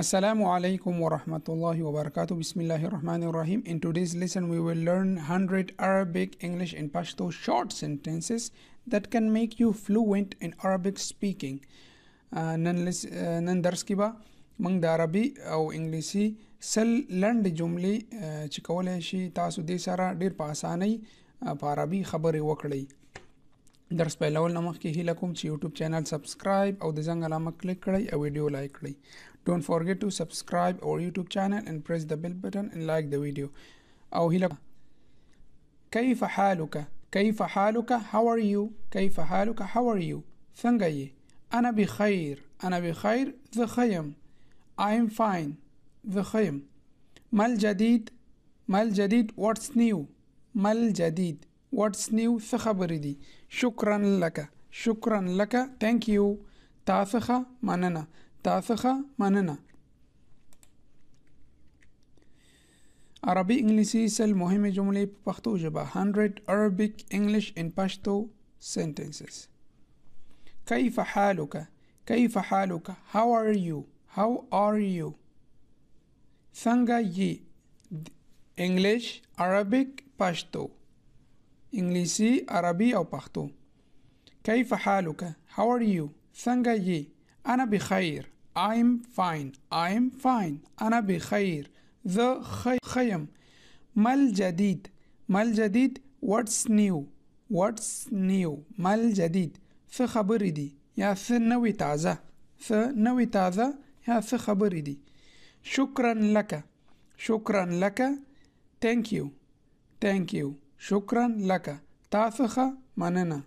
Assalamu alaikum wa rahmatullahi wa barakatuh. Bismillahir Rahmanir Rahim. In today's lesson, we will learn 100 Arabic, English, and Pashto short sentences that can make you fluent in Arabic speaking. نن درس کې به موږ د عربي او انګلیسي سل لنډ جملې چې کولای شي تاسو دې سره ډېر په اسانۍ په عربي خبرې وکړئ درس پیلول نه مخکې هیله کوم چې یوټیوب چینل سبسکرایب او د زنګ علامه کلیک کړئ او ویډیو لایک کړئ Don't forget to subscribe our YouTube channel and press the bell button and like the video أو هلا كيف حالك كيف حالك how are you كيف حالك how are you ثنجي أنا بخير أنا بخير the خيم I'm fine the خيم ما الجديد ما الجديد what's new ما الجديد what's new ثخبردي شكرا لك شكرا لك thank you تاثخة مننا تا څخه مننه عربي انګلیسي سل مهمه جملې په پښتو ژبه 100 Arabic English in Pashto sentences كيف حالك كيف حالك how are you how are you څنګه یې انګلیش عربیک پښتو انګلیسي عربي او پښتو كيف حالك how are you څنګه یې انا بخير I'm fine I'm fine انا بخیر زه خیم مل جدید مل جدید what's new what's new مل جدید څه خبرې دي یا څه نوې تازه څه نوې تازه یا څه خبرې دي شکرا لکه شکرا لکه thank you thank you شکرا لکه تا څخه مننه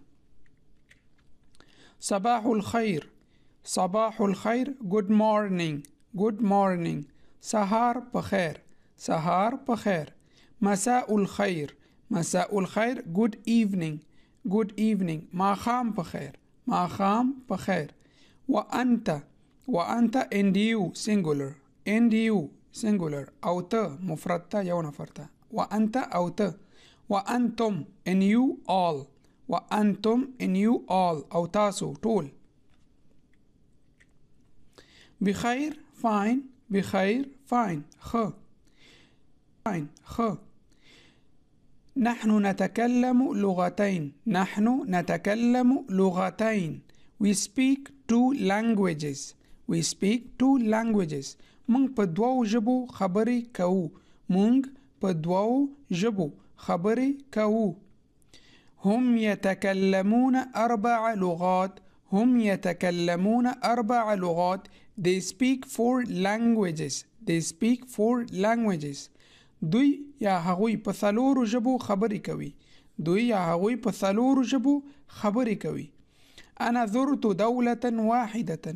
صباح الخير صباح الخير good morning good morning سهار بخير سهار بخير مساء الخير مساء الخير good evening good evening ما خام بخير ما خام بخير وأنت وأنت and you singular and you singular أو ت مفردة يو نفرت وأنت أو ت وأنتم and you all وأنتم and you all أو تاسو طول بخير فاين بخير فاين خ فاين خ نحن نتكلم لغتين نحن نتكلم لغتين we speak two languages we speak two languages مونږ په دوو ژبو خبرې کوو مونږ په دوو ژبو خبرې کوو هم يتكلمون أربع لغات هم يتكلمون أربع لغات they speak four languages they speak four languages دوی یا هغوی په څلورو ژبو خبرې کوي دوی یا هغوی په څلورو ژبو خبرې کوي انا زرت دولة واحدة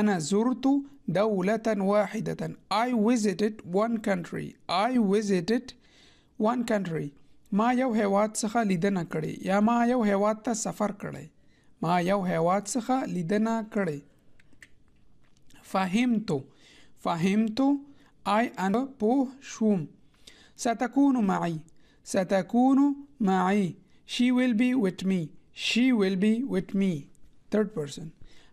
انا زرت دولة واحدة I visited one country I visited one country ما یو هیواد څخه لیدنه کړې یا ما یو هیواد ته سفر کړی ما یو هیواد څخه لیدنه کړې فهمت فهمت I شوم ستكون معي ستكون معي she will be with me she will be with me third person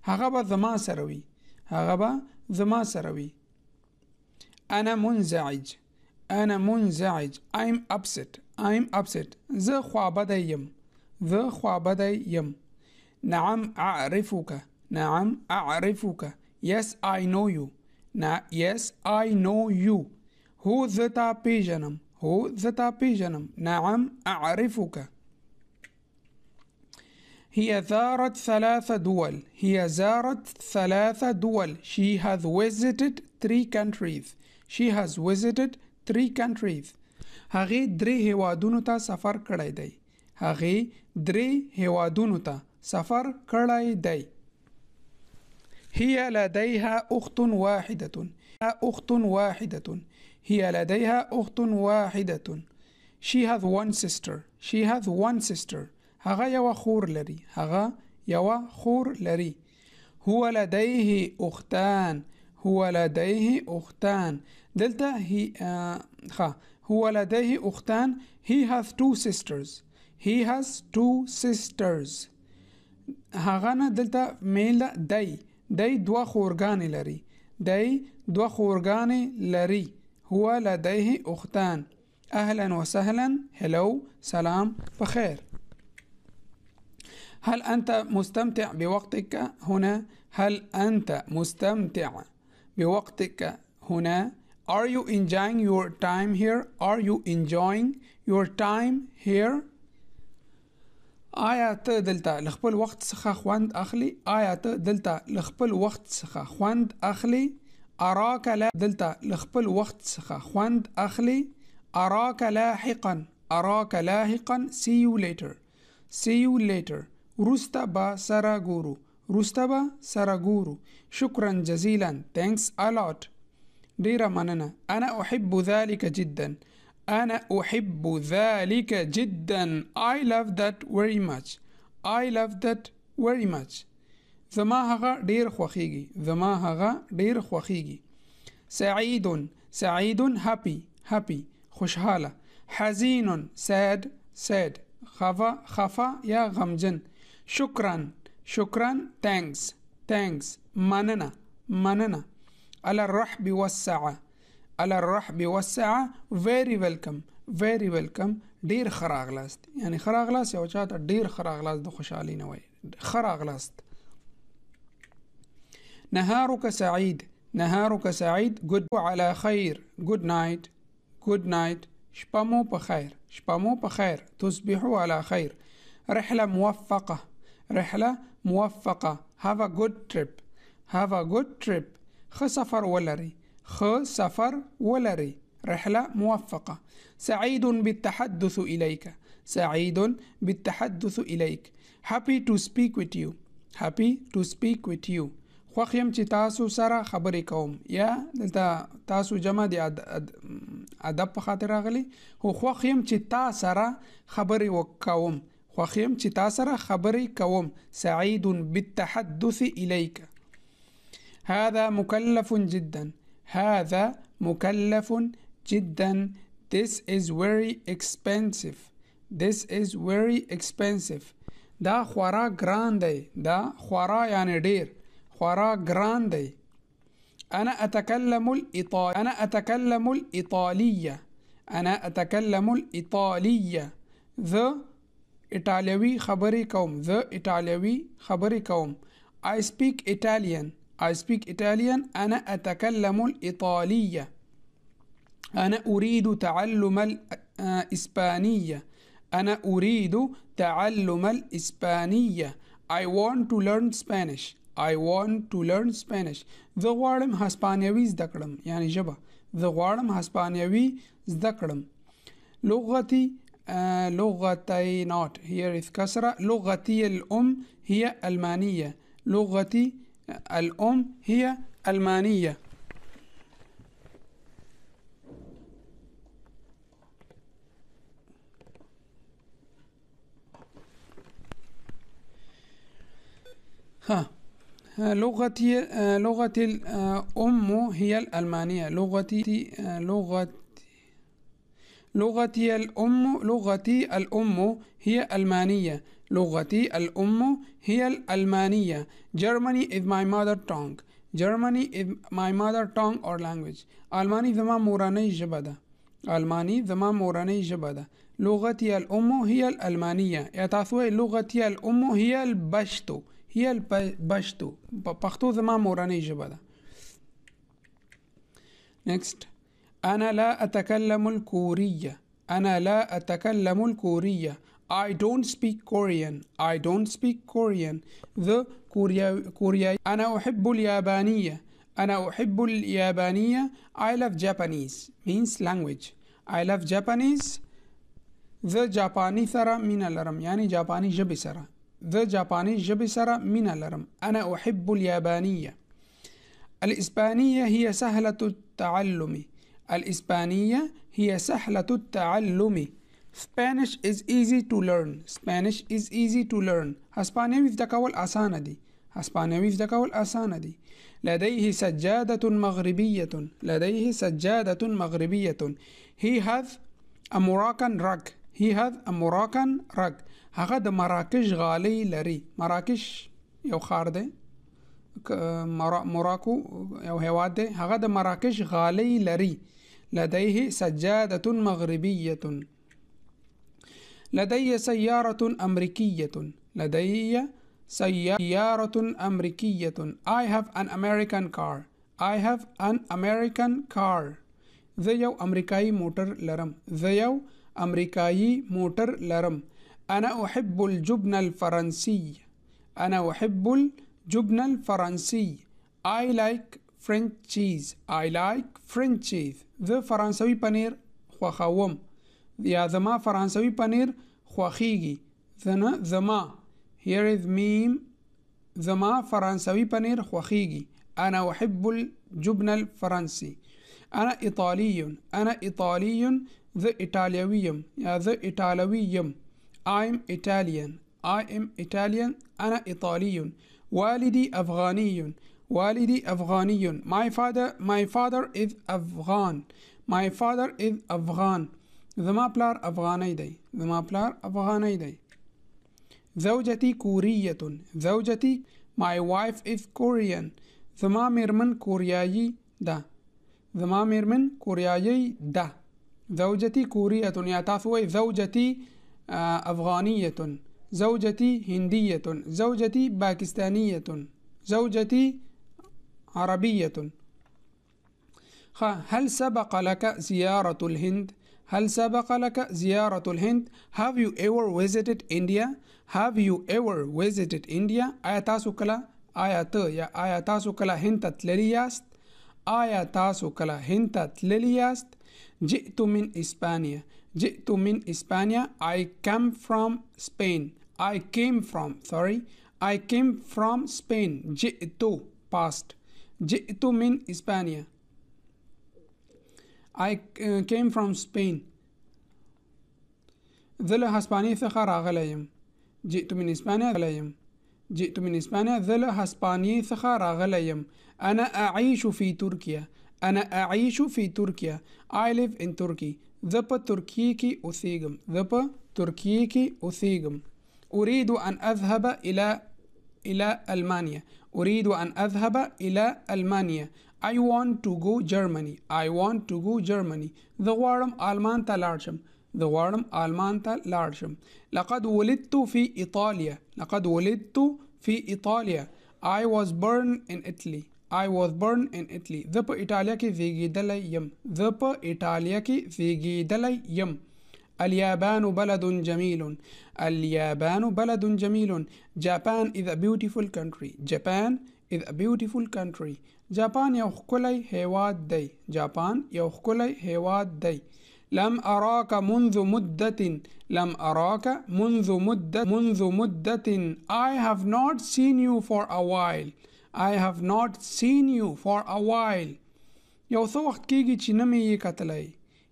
هغبا به زما سره وي هغه زما سره انا منزعج انا منزعج I'm upset I'm upset زه خوابدی یم زه خوابدی یم نعم اعرفك نعم اعرفك یس آی نو یو نه یس آی نو یو هو زتا پیژنم هو زتا پیژنم نعم اعرفک هي زارت ثلاث دول هي زارت ثلاث دول she has visited three countries she has visited three countries هغه درې هیوادونو ته سفر کړی دی هغه درې هیوادونو ته سفر کړی دی هي لديها أخت واحدة أخت واحدة هي لديها أخت واحدة She has one sister She has one sister هغا يوا خور لري هغا يوا خور لري هو لديه أختان هو لديه أختان دلتا هي آه خا هو لديه أختان he has two sisters he has two sisters هغانا دلتا ميلا دي دی دوه خورګانې لري دی دوه خورګانې لري هو لديه أختان أهلا وسهلا هلو سلام بخير هل أنت مستمتع بوقتك هنا؟ هل أنت مستمتع بوقتك هنا؟ Are you enjoying your time here? Are you enjoying your time here? آیا ته دلته لخپل وخت څخه خوند اخلي آیا ته دلته لخپل وخت څخه خوند اخلي اراك لا دلته لخپل وخت څخه خواند اخلي اراك لاحقا اراك لاحقا see you later see you later روستا با سره ګورو روستا با سره ګورو شكرا جزيلا thanks a lot ديرا مننا انا احب ذلك جدا أنا أحب ذلك جدا I love that very much I love that very much زما هغه ډیر خوخيجي زما هغه ډیر خوخيجي سعيد سعيد happy happy خوشحاله حزين sad sad خفا خفا یا غمجن شكرا شكرا thanks thanks مننه مننه على الرحب والسعه على الرحب والسعة very welcome very welcome دير خراغلاست يعني خراغلاست يا چاته دير خراغلاست دو خوشحالي نه وای خراغلاست نهارك سعيد نهارك سعيد good على خير good night good night شبامو بخير شبامو بخير تصبحوا على خير رحلة موفقة رحلة موفقة have a good trip have a good trip خسفر ولرئ خ سفر ولري رحلة موفقة سعيد بالتحدث إليك سعيد بالتحدث إليك happy to speak with you happy to speak with you خوخيم یم تاسو سرا خبرې کوم یا تاسو جمع دی ادب خاطر راغلی خو خوخيم یم چې تا سره خبرې وکوم خوښ یم تا کوم بالتحدث إليك هذا مكلف جدا هذا مكلف جدا This is very expensive This is very expensive دا خورا ګران دی دا خورا يعني دير خورا ګران أنا أتكلم الإيطالية أنا أتكلم الإيطالية أنا أتكلم الإيطالية the إيطاليوي خبري كوم the إيطاليوي خبري كوم I speak Italian I speak Italian أنا أتكلم الإيطالية أنا أريد تعلم الإسبانية آه، أنا أريد تعلم الإسبانية I want to learn Spanish I want to learn Spanish زه غواړم هسپانیوي زده کړم یعنی ژبه زه غواړم هسپانیوي زده کړم لغتي آه لغتي not here is كسرة لغتي الأم هي ألمانية لغتي الأم هي ألمانية ها لغتي لغتي الأم هي الألمانية لغتي لغتي لغتي الأم لغتي الأم هي ألمانية لغتي الأم هي الألمانية Germany is my mother tongue Germany is my mother tongue or language ألماني زما موراني ژبه ده ألماني زما موراني ژبه ده لغتي الأم هي الألمانية یا تاسو إيه؟ لغتي الأم هي البشتو هي البشتو بختو زما موراني ژبه ده next أنا لا أتكلم الكورية أنا لا أتكلم الكورية I don't speak Korean I don't speak Korean the Korea Korea أنا أحب اليابانية أنا أحب اليابانية I love Japanese means language I love Japanese the Japanese ثرى من الرم يعني جاباني جبسرة the Japanese جبي جبسرة من الرم أنا أحب اليابانية الإسبانية هي سهلة التعلم الإسبانية هي سهلة التعلم Spanish is easy to learn Spanish is easy to learn هسپانوي زده کول اسانه دي هسپانوي زده کول اسانه دي لديه سجادة مغربية لديه سجادة مغربية he has a Moroccan rug he has a Moroccan rug هغه د مراکش غالي لري مراکش یو خار دی مراکو یو هیواد دی هغه د مراکش غالي لري لديه سجادة مغربية لدي سيارة أمريكية لدي سيارة أمريكية I have an American car I have an American car زه یو امریکایي موټر لرم زه یو امریکایي موټر لرم انا احب الجبن الفرنسي انا احب الجبن الفرنسي I like French cheese I like French cheese زه فرنسوي پنیر خوخوم یا زما فرانسوي پنیر خوښیږي زنه زما here is میم زما فرانسوي پنیر خوښیږي انا احب الجبن الفرنسي انا ايطالي انا ايطالي ذا ايطاليويم يا ذا ايطالويم I'm Italian I am Italian انا ايطالي والدي افغاني والدي افغاني my father my father is afghan my father is afghan زما پلار افغانی دی زما پلار افغانی دی زوجتي كورية زوجتي my wife is Korean زما ميرمن كوريايي دا زما ميرمن كوريايي ده زوجتي كورية يا تاسوي زوجتي أفغانية زوجتي هندية زوجتي باكستانية زوجتي عربية هل سبق لك زيارة الهند؟ هل سبق لك زيارة الهند؟ Have you ever visited India? Have you ever visited India? آية تاسو كلا آية ته يا آية تاسو كلا هند ته تللی یاست؟ آية تاسو كلا هند ته تللی جئت من إسبانيا جئت من إسبانيا I come from Spain I came from sorry I came from Spain جئت past جئت من اسبانيا I uh, came from Spain ذل هسباني ثخر غليم جئت من إسبانيا غليم جئت من إسبانيا ذل هسباني ثخر غليم أنا أعيش في تركيا أنا أعيش في تركيا I live in Turkey ذب تركيكي أثيغم ذب تركيكي أثيغم أريد أن أذهب إلى إلى ألمانيا أريد أن أذهب إلى ألمانيا I want to go Germany I want to go Germany زه غواړم آلمان ته لاړ شم زه غواړم آلمان ته لاړ شم لقد ولدت في إيطاليا لقد ولدت في إيطاليا I was born in Italy I was born in Italy زه په ایټالیا کې زیږیدلی یم زه په ایټالیا کې زیږیدلی یم اليابان بلد جميل اليابان بلد جميل Japan is a beautiful country Japan is a beautiful country جاپان یو ښکلی هیواد دی جاپان یو ښکلی هیواد دی لم أراك منذ مدة لم أراك منذ مدة منذ مدة I have not seen you for a while I have not seen you for a while یو څه وخت کېږي چې نه مې یې کتلی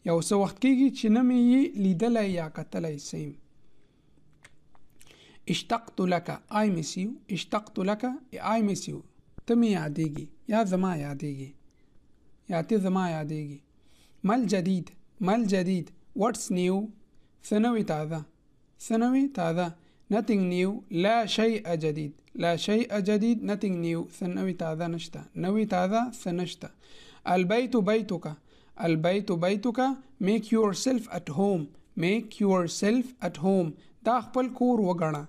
یو څه وخت کېږي چې نه مې یې لیدلی یا کتلی سیم اشتقت لك I miss you اشتقت لك I miss you تمي يا ديجي يا زما يا ديجي يا تي زما يا ديجي ما الجديد ما الجديد What's new ثانوي تاذا ثانوي تاذا nothing new لا شيء جديد لا شيء جديد nothing new ثانوي تاذا نشتا نوي تاذا سنشتا البيت بيتك البيت بيتك make yourself at home make yourself at home دا خپل کور وګڼه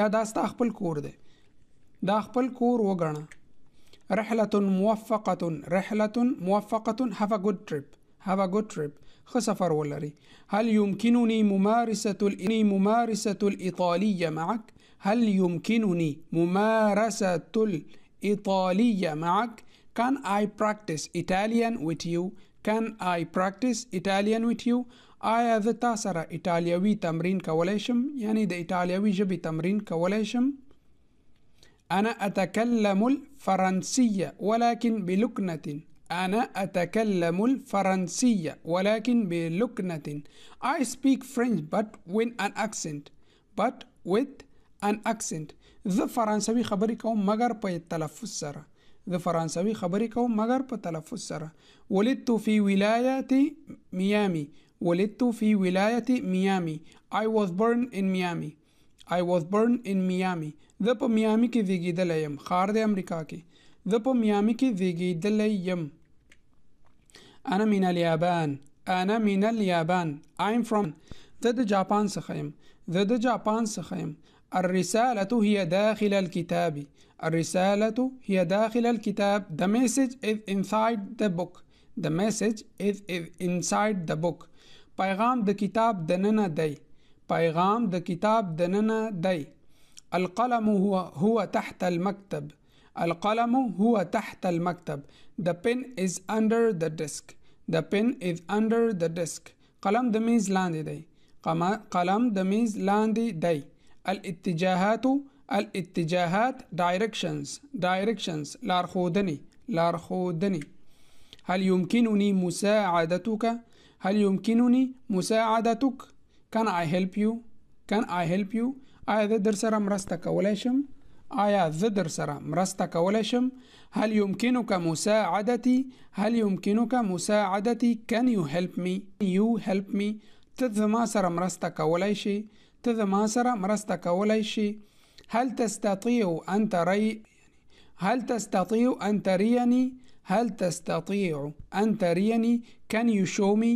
یا دا ستا خپل کور دی دا خپل کور وګڼه رحلة موفقة رحلة موفقة have a good trip have a good trip ښه سفر ولري هل يمكنني ممارسة الإني ممارسة الإيطالية معك هل يمكنني ممارسة الإيطالية معك can I practice Italian with you can I practice Italian with you آیا زه تا سره ایټالیوي تمرین کولی شم یعنی يعني د ایټالیوي ژبې تمرین کولی شم أنا اتکلم الفرنسیه ولكن بلکنه أنا اتکلم الفرنسیه ولكن بلکنه I speak French but with an accent but with an accent زه فرانسوي خبرې کوم مګر په تلفظ سره د فرانسوي خبرې کوم مګر په تلفظ سره ولدت في ولاية ميامي ولدت في ولاية ميامي I was born in Miami I was born in Miami زه په میامي کې زیږیدلی یم خار د امریکا کې زه په میامي کې زیږیدلی یم انا من اليابان انا من اليابان I'm from زه د جاپان څخه یم زه د جاپان څخه یم الرسالة هي داخل الكتاب الرسالة هي داخل الكتاب The message is inside the book The message is, is inside the book پیغام د کتاب دننه دی پیغام د کتاب دننه دی القلم هو هو تحت المكتب القلم هو تحت المكتب the pen is under the desk the pen is under the desk قلم د میز لاندې دی قلم د میز لاندې دی الاتجاهات الاتجاهات directions directions لارخودني لارخودني هل يمكنني مساعدتك هل يمكنني مساعدتك can I help you can I help you آیا آية زه در سره مرسته کولی شم آیا آية زه در سره مرسته کولی هل يمكنك مساعدتي هل يمكنك مساعدتي can you help me Can you help me تذ ما سرا مرسته کولی تذ ما سرا سره مرسته هل تستطيع أن تري هل تستطيع أن تريني هل تستطيع أن تريني can you show me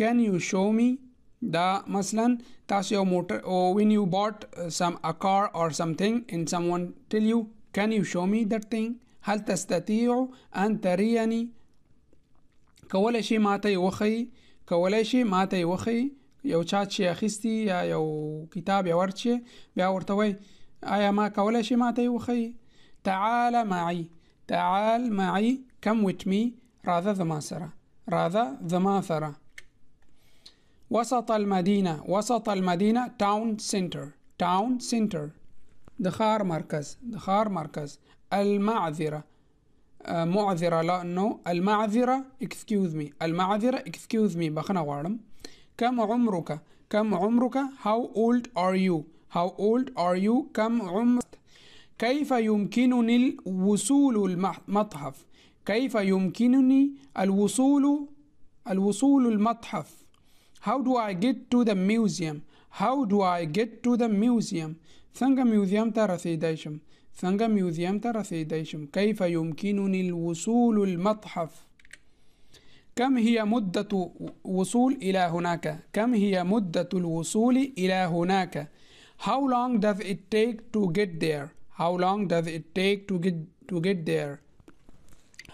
can you show me دا مثلا تاسو یو موټر او when you bought some a car or something and someone tell you can you show me that thing هل تستطيع أن تريني كولا شي ما تي وخي كولا شي ما تي وخي یو چا چې اخیستی یا یو کتاب یا ورچه بیا ورته وای آیا ما کولای شي ما ته وخی تعال معي تعال معي come with me rather the Masara rather the Mathara وسط المدينة وسط المدينة town center town center دخار مركز دخار مركز المعذرة آه معذرة لأنه المعذرة excuse me المعذرة excuse me بخنا وارم كم عمرك كم عمرك how old are you how old are you كم عمرك كيف يمكنني الوصول المتحف كيف يمكنني الوصول الوصول المتحف How do I get to the museum How do I get to the museum ثنغ ميوزيام ترى سيدايشم ثنغ ميوزيام ترى سيدايشم كيف يمكنني الوصول المتحف كم هي مدة وصول إلى هناك كم هي مدة الوصول إلى هناك How long does it take to get there how long does it take to get to get there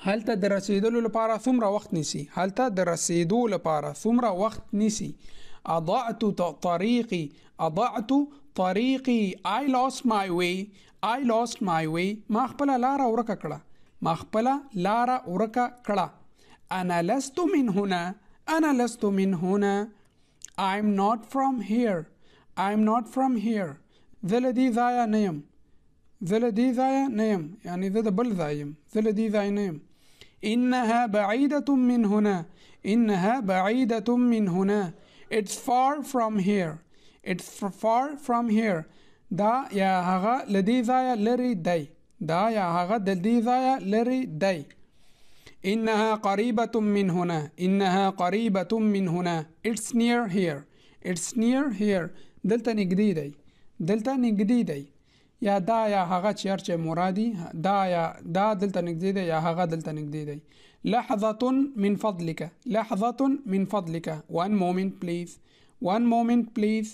هلته د رسیدلو لپاره څومره وخت نیسی هلته د رسیدو لپاره څومره وخت نیسی اضعت طريقي اضعت طريقي I lost my way I lost my way ما خپل لار ورکه کړه ما خپل لار ورکه کړه انا لست من هنا انا لست من هنا I'm not from here I'm not from here زه لدی ځای نه یم ذل دي ذايا نيم يعني ذا دبل ذايم ذل دي ذلديذاي نيم إنها بعيدة من هنا إنها بعيدة من هنا It's far from here It's far from here دا يا هغا لدي ذايا لري داي دا يا هغا ذايا لري داي إنها قريبة من هنا إنها قريبة من هنا It's near here It's near here دلتا جديدة دلتا جديدة یا دا یا هغه چیر چې مرادي دا یا دا دلته نږدې دی یا هغه دلته نږدې دی لحظه من فضلك لحظه من فضلك وان مومنت پلیز وان مومنت پلیز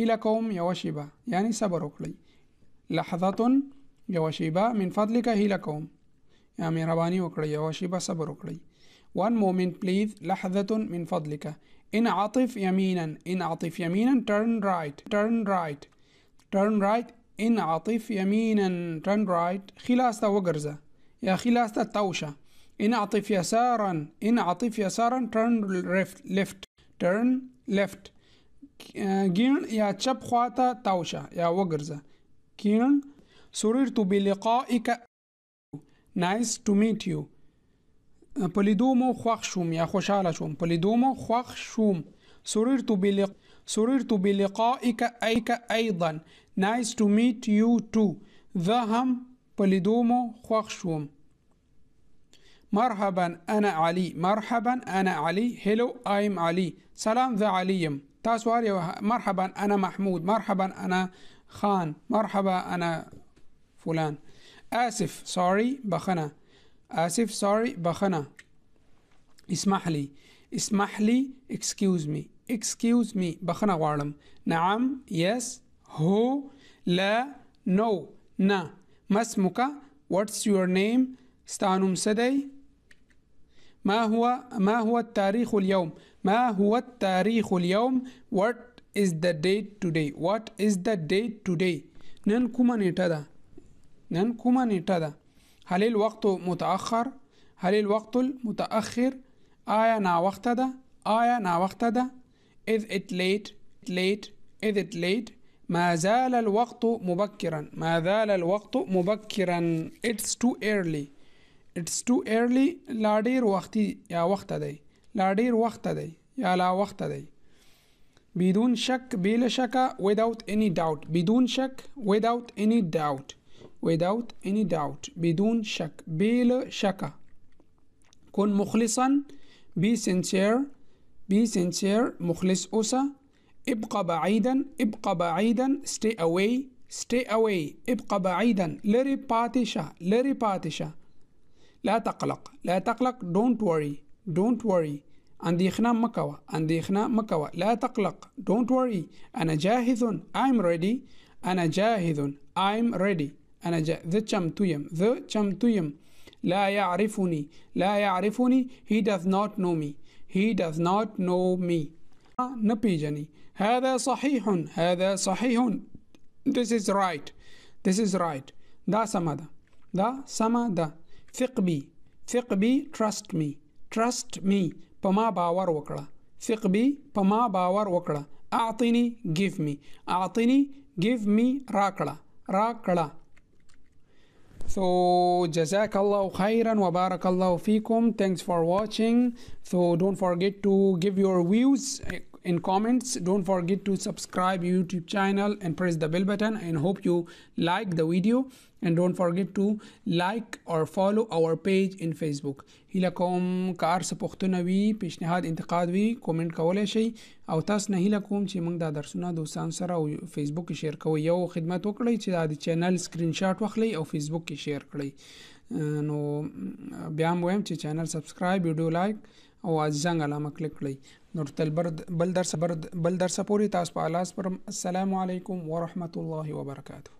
هله کوم یو شیبه یعنی صبر وکړئ لحظه یو شیبه من فضلك هله کوم یا مهرباني وکړئ یو شیبه صبر وکړئ وان مومنت پلیز لحظه من فضلك ان عطف يمينا ان عطف يمينا turn right turn right turn right إن أعطف يمينا turn right خلاصة وقرزة يا خلاصة توشة إن أعطف يسارا إن أعطف يسارا turn left left turn left كيرن يا تشب خواتا توشة يا وقرزة كيرن سررت بلقائك نايس تو ميت يو بوليدومو خوخشوم يا خوشالشوم بوليدومو خوخشوم سررت بلق سررت بلقائك أيك أيضا نایس ټو میټ یو ټو زه هم په لیدو مو خوښ شوم مرحبا انا علي مرحبا انا علي هلو ايم علي سلام زه علي یم تاسو هر یو مرحبا انا محمود مرحبا انا خان مرحبا انا فلان اسف سوري بخنه اسف سوري بخنه اسمح لي اسمح لي اكسكيوز مي اكسكيوز مي بخنه غواړم نعم يس yes. هو لا نو نا ما اسمك واتس يور نيم ستانوم سدي ما هو ما هو التاريخ اليوم ما هو التاريخ اليوم what is the date today what is the date today نن كوما نيتا دا نن كوما نيتا دا هل الوقت متأخر هل الوقت المتأخر آيا نا وقت دا آيا نا وقت دا از ات ليت ليت از ات ليت ما زال الوقت مبكرا ما زال الوقت مبكرا it's too early it's too early لا دير وقتي يا وقت دي لا دير وقت دي يا لا وقت دي بدون شك بلا شك without any doubt بدون شك without any doubt without any doubt بدون شك بلا شك كن مخلصا be sincere be sincere مخلص أوسا ابقى بعيدا ابقى بعيدا stay away stay away ابقى بعيدا لري باتشا لري باتشا لا تقلق لا تقلق don't worry don't worry انديخنا مكوا انديخنا مكوا لا تقلق don't worry انا جاهز I'm ready انا جاهز I'm ready انا جا the chum to him the chum to him لا يعرفني لا يعرفني he does not know me he does not know me نبيجني هذا صحيح هذا صحيح this is right this is right ده سمد ده سمد ثق بي ثق بي trust me trust me په ما باور وکړه ثق بي په ما باور وکړه اعطني give me اعطني give me راکړه راکړه So Jazakallah khairan wa barakallahu fikum. Thanks for watching. So don't forget to give your views. in comments don't forget to subscribe youtube channel and press the bell button and hope you like the video and don't forget to like or follow our page in facebook هیله کوم کار سپوښتنه وي پیشنهاد انتقاد وي کومنت کولای شئ او تاسو نه هیله کوم چې موږ دا درسونه دوستان سره او فیسبوک کې شیر کوئ یو خدمت وکړئ چې دا د چینل سکرین شاټ واخلئ او فیسبوک کې شیر کړئ نو بیا هم وایم چې چینل سبسکرایب ویډیو لایک او ځنګ علامه کلیک کړئ نو تل بل درس بل درس پوری تاسو په الله سلام علیکم ورحمت الله وبرکاته